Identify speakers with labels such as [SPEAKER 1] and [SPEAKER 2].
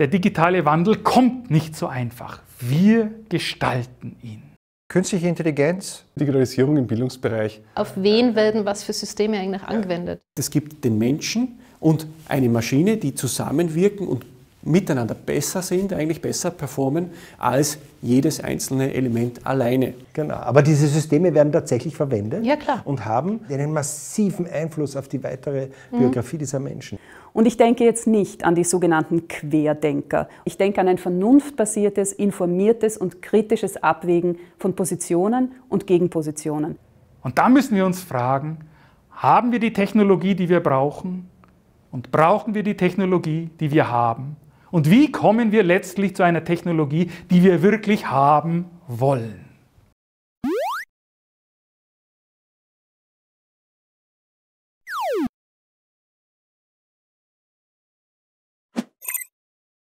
[SPEAKER 1] Der digitale Wandel kommt nicht so einfach. Wir gestalten ihn.
[SPEAKER 2] Künstliche Intelligenz. Digitalisierung im Bildungsbereich.
[SPEAKER 3] Auf wen werden was für Systeme eigentlich angewendet?
[SPEAKER 2] Es gibt den Menschen und eine Maschine, die zusammenwirken und miteinander besser sind, eigentlich besser performen als jedes einzelne Element alleine. Genau, aber
[SPEAKER 4] diese Systeme werden tatsächlich verwendet ja,
[SPEAKER 2] und haben einen massiven
[SPEAKER 5] Einfluss auf die weitere mhm. Biografie dieser Menschen. Und ich denke jetzt nicht an die sogenannten Querdenker. Ich denke an ein vernunftbasiertes, informiertes und kritisches Abwägen von Positionen und Gegenpositionen.
[SPEAKER 1] Und da müssen wir uns fragen, haben wir die Technologie, die wir brauchen? Und brauchen wir die Technologie, die wir haben? Und wie kommen wir letztlich zu einer Technologie, die wir wirklich haben wollen?